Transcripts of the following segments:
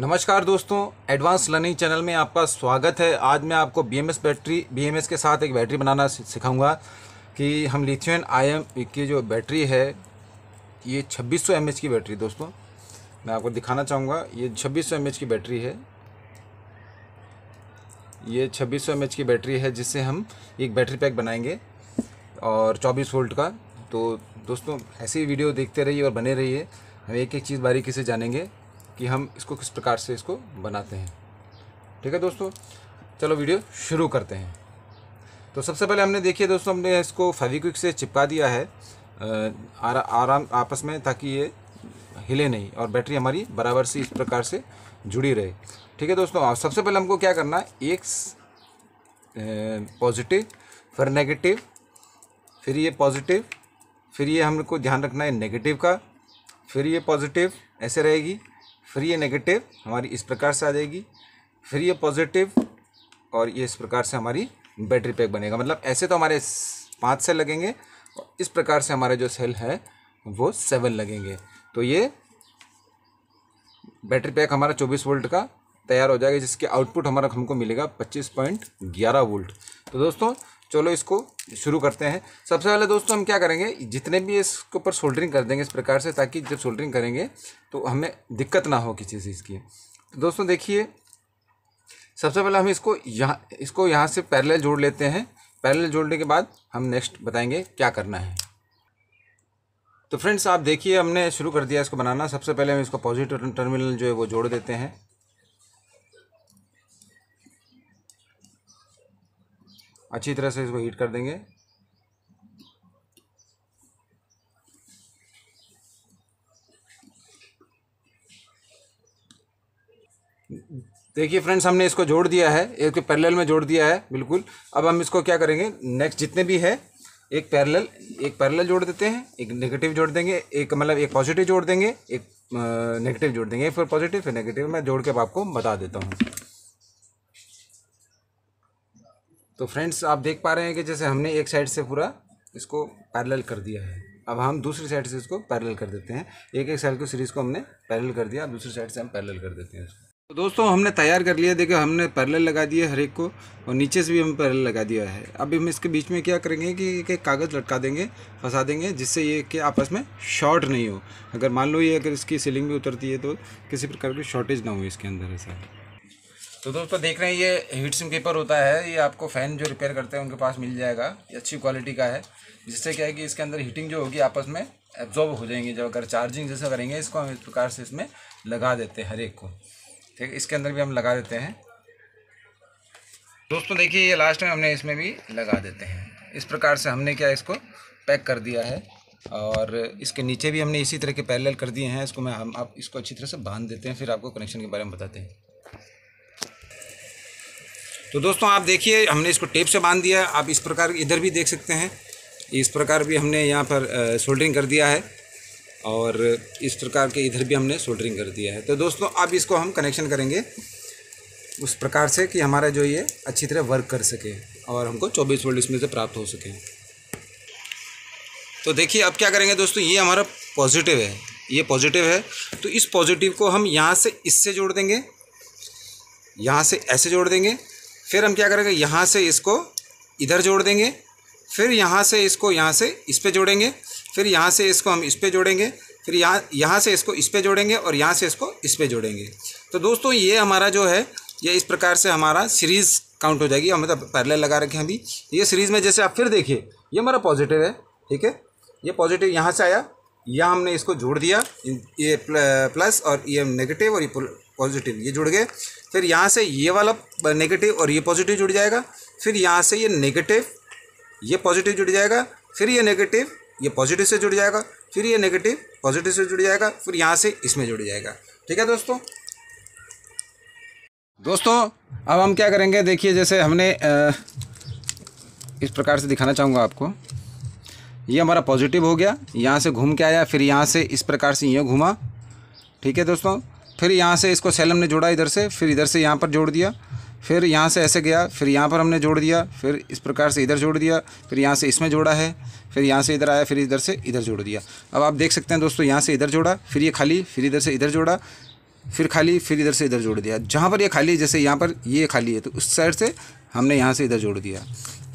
नमस्कार दोस्तों advance learning channel में आपका स्वागत है आज मैं आपको बीएमएस बैटरी बीएमएस के साथ एक बैटरी बनाना सिखाऊंगा कि हम लिथियन आयन की जो बैटरी है ये 2600 सौ की बैटरी दोस्तों मैं आपको दिखाना चाहूँगा ये 2600 सौ की बैटरी है ये 2600 सौ की बैटरी है जिससे हम एक बैटरी पैक बनाएंगे और चौबीस वोल्ट का तो दोस्तों ऐसी वीडियो देखते रहिए और बने रहिए हम एक एक चीज़ बारीकी से जानेंगे कि हम इसको किस प्रकार से इसको बनाते हैं ठीक है दोस्तों चलो वीडियो शुरू करते हैं तो सबसे पहले हमने देखिए दोस्तों हमने इसको फेविक्विक से चिपका दिया है आरा, आराम आपस में ताकि ये हिले नहीं और बैटरी हमारी बराबर से इस प्रकार से जुड़ी रहे ठीक है दोस्तों और सबसे पहले हमको क्या करना है एक पॉजिटिव फिर नेगेटिव फिर ये पॉजिटिव फिर ये हमको ध्यान रखना है नेगेटिव का फिर ये पॉजिटिव ऐसे रहेगी फिर ये नेगेटिव हमारी इस प्रकार से आ जाएगी फिर ये पॉजिटिव और ये इस प्रकार से हमारी बैटरी पैक बनेगा मतलब ऐसे तो हमारे पाँच सेल लगेंगे और इस प्रकार से हमारा जो सेल है वो सेवन लगेंगे तो ये बैटरी पैक हमारा चौबीस वोल्ट का तैयार हो जाएगा जिसके आउटपुट हमारा हमको मिलेगा पच्चीस पॉइंट ग्यारह वोल्ट तो दोस्तों चलो इसको शुरू करते हैं सबसे पहले दोस्तों हम क्या करेंगे जितने भी इसके ऊपर सोल्डरिंग कर देंगे इस प्रकार से ताकि जब सोल्डरिंग करेंगे तो हमें दिक्कत ना हो किसी चीज़ की तो दोस्तों देखिए सबसे पहले हम इसको यहाँ इसको यहाँ से पैरेलल जोड़ लेते हैं पैरेलल जोड़ने के बाद हम नेक्स्ट बताएंगे क्या करना है तो फ्रेंड्स आप देखिए हमने शुरू कर दिया इसको बनाना सबसे पहले हम इसको पॉजिटिव टर्मिनल जो है वो जोड़ देते हैं अच्छी तरह से इसको हीट कर देंगे देखिए फ्रेंड्स हमने इसको जोड़ दिया है एक पैरेलल में जोड़ दिया है बिल्कुल अब हम इसको क्या करेंगे नेक्स्ट जितने भी है एक पैरेलल एक पैरेलल जोड़ देते हैं एक नेगेटिव जोड़ देंगे एक मतलब एक पॉजिटिव जोड़ देंगे एक नेगेटिव जोड़ देंगे फिर पॉजिटिव फिर नेगेटिव मैं जोड़ के अब आपको बता देता हूँ तो फ्रेंड्स आप देख पा रहे हैं कि जैसे हमने एक साइड से पूरा इसको पैरेलल कर दिया है अब हम दूसरी साइड से इसको पैरेलल कर देते हैं एक एक साइड को सीरीज़ को हमने पैरेलल कर दिया दूसरी साइड से हम पैरेलल कर देते हैं इसको तो दोस्तों हमने तैयार कर लिया देखिए हमने पैरेलल लगा दिया हर एक को और नीचे से भी हम पैरेलल लगा दिया है अब हम इसके बीच में क्या करेंगे कि, एक कागज़ लटका देंगे फंसा देंगे जिससे ये कि आपस में शॉर्ट नहीं हो अगर मान लो ये अगर इसकी सीलिंग भी उतरती है तो किसी प्रकार की शॉर्टेज ना हो इसके अंदर ऐसा तो दोस्तों देख रहे हैं ये हीट सिम कीपर होता है ये आपको फ़ैन जो रिपेयर करते हैं उनके पास मिल जाएगा ये अच्छी क्वालिटी का है जिससे क्या है कि इसके अंदर हीटिंग जो होगी आपस में एब्जॉर्ब हो जाएंगे जब अगर चार्जिंग जैसा करेंगे इसको हम इस प्रकार से इसमें लगा देते हैं हर एक को ठीक है इसके अंदर भी हम लगा देते हैं दोस्तों देखिए ये लास्ट में हमने इसमें भी लगा देते हैं इस प्रकार से हमने क्या इसको पैक कर दिया है और इसके नीचे भी हमने इसी तरह के पैरेलल कर दिए हैं इसको मैं हम आप इसको अच्छी तरह से बांध देते हैं फिर आपको कनेक्शन के बारे में बताते हैं तो दोस्तों आप देखिए हमने इसको टेप से बांध दिया आप इस प्रकार इधर भी देख सकते हैं इस प्रकार भी हमने यहाँ पर सोल्डरिंग कर दिया है और इस प्रकार के इधर भी हमने सोल्डरिंग कर दिया है तो दोस्तों अब इसको हम कनेक्शन करेंगे उस प्रकार से कि हमारा जो ये अच्छी तरह वर्क कर सके और हमको 24 वोल्ट इसमें से प्राप्त हो सके तो देखिए अब क्या करेंगे दोस्तों ये हमारा पॉजिटिव है ये पॉजिटिव है तो इस पॉजिटिव को हम यहाँ से इससे जोड़ देंगे यहाँ से ऐसे जोड़ देंगे फिर हम क्या करेंगे यहाँ से इसको इधर जोड़ देंगे फिर यहाँ से इसको यहाँ से इस पर जोड़ेंगे फिर यहाँ से इसको हम इस पर जोड़ेंगे फिर यहाँ यहाँ से इसको इस पर जोड़ेंगे और यहाँ से इसको इस पर जोड़ेंगे तो दोस्तों ये हमारा जो है ये इस प्रकार से हमारा सीरीज़ काउंट हो जाएगी हम मतलब पैरल लगा रखे हैं अभी ये सीरीज़ में जैसे आप फिर देखिए ये हमारा पॉजिटिव है ठीक है ये पॉजिटिव यहाँ से आया यहाँ हमने इसको जोड़ दिया ये प्लस और ये नेगेटिव और ये पॉजिटिव ये जुड़ गए फिर यहाँ से ये वाला नेगेटिव और ये पॉजिटिव जुड़ जाएगा फिर यहाँ से ये नेगेटिव ये पॉजिटिव जुड़ जाएगा फिर ये नेगेटिव ये पॉजिटिव से जुड़ जाएगा फिर ये नेगेटिव पॉजिटिव से जुड़ जाएगा फिर यहाँ से इसमें जुड़ जाएगा ठीक है दोस्तों दोस्तों अब हम क्या करेंगे देखिए जैसे हमने इस प्रकार से दिखाना चाहूँगा आपको ये हमारा पॉजिटिव हो गया यहाँ से घूम के आया फिर यहाँ से इस प्रकार से यूँ घूमा ठीक है दोस्तों फिर यहाँ से इसको सेल हमने जोड़ा इधर से फिर इधर से यहाँ पर जोड़ दिया फिर यहाँ से ऐसे गया फिर यहाँ पर हमने जोड़ दिया फिर इस प्रकार से इधर जोड़ दिया फिर यहाँ से इसमें जोड़ा है फिर यहाँ से इधर आया फिर इधर से इधर जोड़ दिया अब आप देख सकते हैं दोस्तों यहाँ से इधर जोड़ा फिर ये खाली फिर इधर से इधर जोड़ा फिर खाली फिर इधर से इधर जोड़ दिया जहाँ पर ये खाली है जैसे यहाँ पर ये खाली है तो उस साइड से हमने यहाँ से इधर जोड़ दिया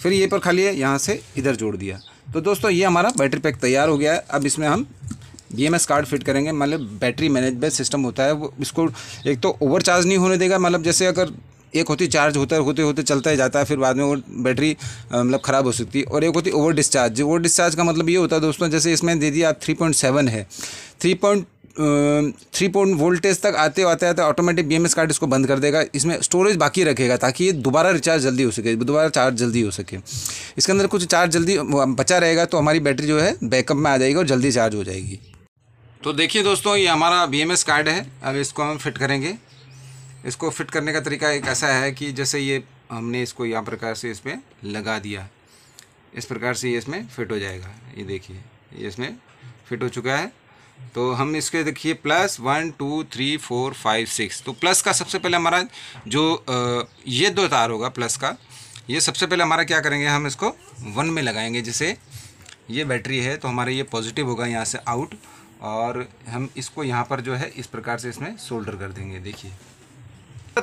फिर ये पर खाली है यहाँ से इधर जोड़ दिया तो दोस्तों ये हमारा बैटरी पैक तैयार हो गया है अब इसमें हम बी कार्ड फिट करेंगे मतलब बैटरी मैनेजमेंट सिस्टम होता है वो इसको एक तो ओवर चार्ज नहीं होने देगा मतलब जैसे अगर एक होती चार्ज होता होते होते चलता ही जाता है फिर बाद में वो बैटरी मतलब ख़राब हो सकती है और एक होती ओवर डिस्चार्ज ओवर डिस्चार्ज का मतलब ये होता है दोस्तों जैसे इसमें दे दिया आप थ्री पॉइंट सेवन है three point three point voltage तक आते आते आते ऑटोमेटिक बी कार्ड इसको बंद कर देगा इसमें स्टोरेज बाकी रखेगा ताकि ये दोबारा रिचार्ज जल्दी हो सके दोबारा चार्ज जल्दी हो सके इसके अंदर कुछ चार्ज जल्दी बचा रहेगा तो हमारी बैटरी जो है बैकअप में आ जाएगी और जल्दी चार्ज हो जाएगी तो देखिए दोस्तों ये हमारा बी एम एस कार्ड है अब इसको हम फिट करेंगे इसको फिट करने का तरीका एक ऐसा है कि जैसे ये हमने इसको यहाँ प्रकार से इसमें लगा दिया इस प्रकार से ये इसमें फिट हो जाएगा ये देखिए ये इसमें फिट हो चुका है तो हम इसके देखिए plus one two three four five six तो प्लस का सबसे पहले हमारा जो ये दो तार होगा प्लस का ये सबसे पहले हमारा क्या करेंगे हम इसको वन में लगाएंगे जैसे ये बैटरी है तो हमारा ये पॉजिटिव होगा यहाँ से आउट और हम इसको यहाँ पर जो है इस प्रकार से इसमें सोल्डर कर देंगे देखिए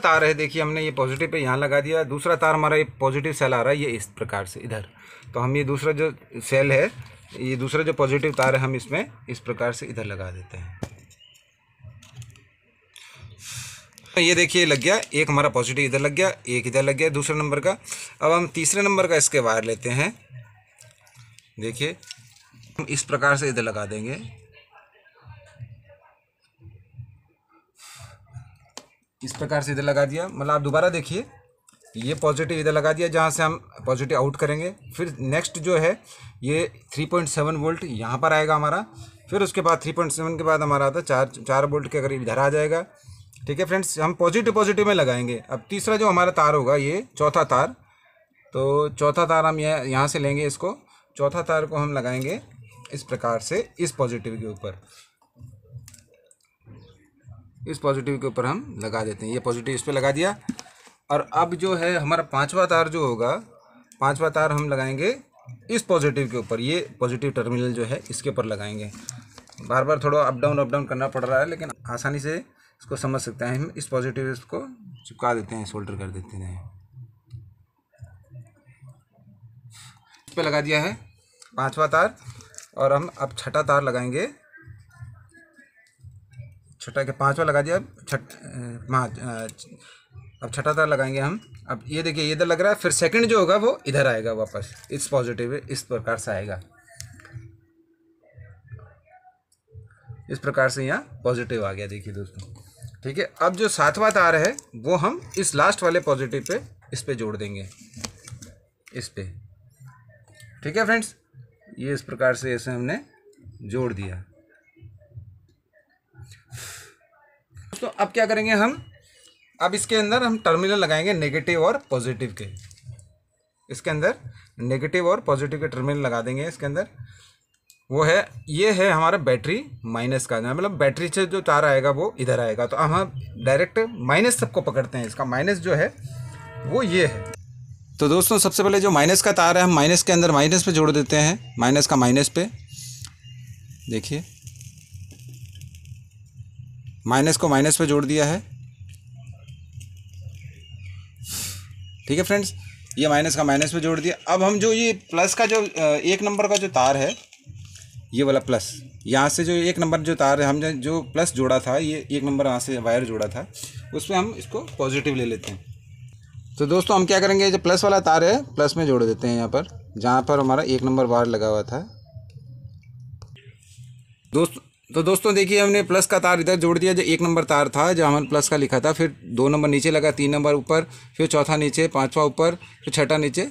तार है देखिए हमने ये पॉजिटिव पे यहाँ लगा दिया दूसरा तार हमारा ये पॉजिटिव सेल आ रहा है ये इस प्रकार से इधर तो हम ये दूसरा जो सेल है ये दूसरा जो पॉजिटिव तार है हम इसमें इस प्रकार से इधर लगा देते हैं तो ये देखिए लग गया एक हमारा पॉजिटिव इधर लग गया एक इधर लग गया दूसरे नंबर का अब हम तीसरे नंबर का इसके वायर लेते हैं देखिए हम इस प्रकार से इधर लगा देंगे इस प्रकार से इधर लगा दिया मतलब आप दोबारा देखिए ये पॉजिटिव इधर लगा दिया जहाँ से हम पॉजिटिव आउट करेंगे फिर नेक्स्ट जो है ये थ्री पॉइंट सेवन वोल्ट यहाँ पर आएगा हमारा फिर उसके बाद थ्री पॉइंट सेवन के बाद हमारा आता चार चार वोल्ट के करीब इधर आ जाएगा ठीक है फ्रेंड्स हम पॉजिटिव पॉजिटिव में लगाएंगे अब तीसरा जो हमारा तार होगा ये चौथा तार तो चौथा तार हम यह यहाँ से लेंगे इसको चौथा तार को हम लगाएंगे इस प्रकार से इस पॉजिटिव के ऊपर इस पॉजिटिव के ऊपर हम लगा देते हैं ये पॉजिटिव इस पर लगा दिया और अब जो है हमारा पाँचवा तार जो होगा पाँचवा तार हम लगाएंगे इस पॉजिटिव के ऊपर ये पॉजिटिव टर्मिनल जो है इसके ऊपर लगाएंगे बार बार थोड़ा अप डाउन अप डाउन करना पड़ रहा है लेकिन आसानी से इसको समझ सकते हैं हम इस पॉजिटिव इसको चिपका देते हैं सोल्डर कर देते हैं इस पर लगा दिया है पाँचवा तार और हम अब छठा तार लगाएंगे छठा के पाँचवा लगा दिया अब छठ पाँच अब छठा तार लगाएंगे हम अब ये देखिए इधर तो लग रहा है फिर सेकंड जो होगा वो इधर आएगा वापस इस पॉजिटिव इस प्रकार से आएगा इस प्रकार से यहाँ पॉजिटिव आ गया देखिए दोस्तों ठीक है अब जो सातवा तार है वो हम इस लास्ट वाले पॉजिटिव पे इस पे जोड़ देंगे इस पे ठीक है फ्रेंड्स ये इस प्रकार से इसे हमने जोड़ दिया अब क्या करेंगे हम अब इसके अंदर हम टर्मिनल लगाएंगे नेगेटिव और पॉजिटिव के इसके अंदर नेगेटिव और पॉजिटिव के टर्मिनल लगा देंगे इसके अंदर वो है ये है हमारा बैटरी माइनस का मतलब बैटरी से जो तार आएगा वो इधर आएगा तो अब हम डायरेक्ट माइनस सबको पकड़ते हैं इसका माइनस जो है वो ये है तो दोस्तों सबसे पहले जो माइनस का तार है हम माइनस के अंदर माइनस पे जोड़ देते हैं माइनस का माइनस पे देखिए माइनस को माइनस पे जोड़ दिया है ठीक है फ्रेंड्स ये माइनस का माइनस पे जोड़ दिया अब हम जो ये प्लस का जो एक नंबर का जो तार है ये वाला प्लस यहाँ से जो एक नंबर जो तार है हमने जो प्लस जोड़ा था ये एक नंबर यहाँ से वायर जोड़ा था उस पर हम इसको पॉजिटिव ले लेते हैं तो दोस्तों हम क्या करेंगे जो प्लस वाला तार है प्लस में जोड़ देते हैं यहाँ पर जहाँ पर हमारा एक नंबर वायर लगा हुआ था दोस्तों तो दोस्तों देखिए हमने प्लस का तार इधर जोड़ दिया जो एक नंबर तार था जो हमने प्लस का लिखा था फिर दो नंबर नीचे लगा तीन नंबर ऊपर फिर चौथा नीचे पाँचवा ऊपर फिर छठा नीचे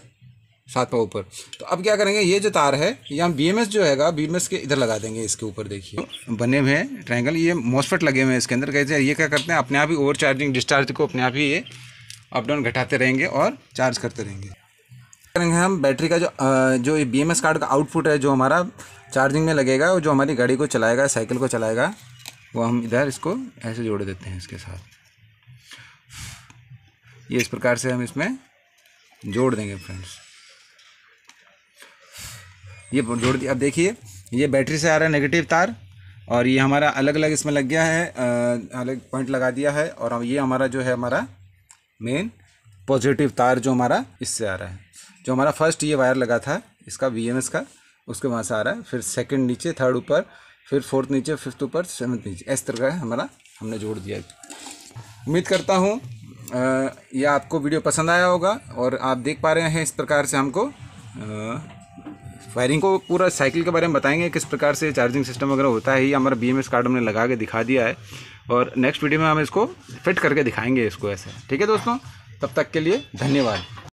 सातवा ऊपर तो अब क्या करेंगे ये जो तार है ये हम बी जो हैगा बी के इधर लगा देंगे इसके ऊपर देखिए बने हुए हैं ट्रायंगल ये मोसफेट लगे हुए हैं इसके अंदर कैसे ये क्या करते हैं अपने आप ही ओवर चार्जिंग डिस्चार्ज को अपने आप ही ये अप डाउन घटाते रहेंगे और चार्ज करते रहेंगे करेंगे हम बैटरी का जो जो ये बी कार्ड का आउटपुट है जो हमारा चार्जिंग में लगेगा और जो हमारी गाड़ी को चलाएगा साइकिल को चलाएगा वो हम इधर इसको ऐसे जोड़ देते हैं इसके साथ ये इस प्रकार से हम इसमें जोड़ देंगे फ्रेंड्स ये जोड़ दिया अब देखिए ये बैटरी से आ रहा है नेगेटिव तार और ये हमारा अलग अलग इसमें लग गया है अलग पॉइंट लगा दिया है और ये हमारा जो है हमारा मेन पॉजिटिव तार जो हमारा इससे आ रहा है जो हमारा फर्स्ट ये वायर लगा था इसका वी का उसके वहाँ से आ रहा है फिर सेकंड नीचे थर्ड ऊपर फिर फोर्थ नीचे फिफ्थ ऊपर सेवन्थ नीचे इस तरह का हमारा हमने जोड़ दिया उम्मीद करता हूँ यह आपको वीडियो पसंद आया होगा और आप देख पा रहे हैं इस प्रकार से हमको वायरिंग को पूरा साइकिल के बारे में बताएंगे किस प्रकार से चार्जिंग सिस्टम वगैरह होता है ये हमारा बी एम एस कार्ड हमने लगा के दिखा दिया है और नेक्स्ट वीडियो में हम इसको फिट करके दिखाएंगे इसको ऐसे ठीक है दोस्तों तब तक के लिए धन्यवाद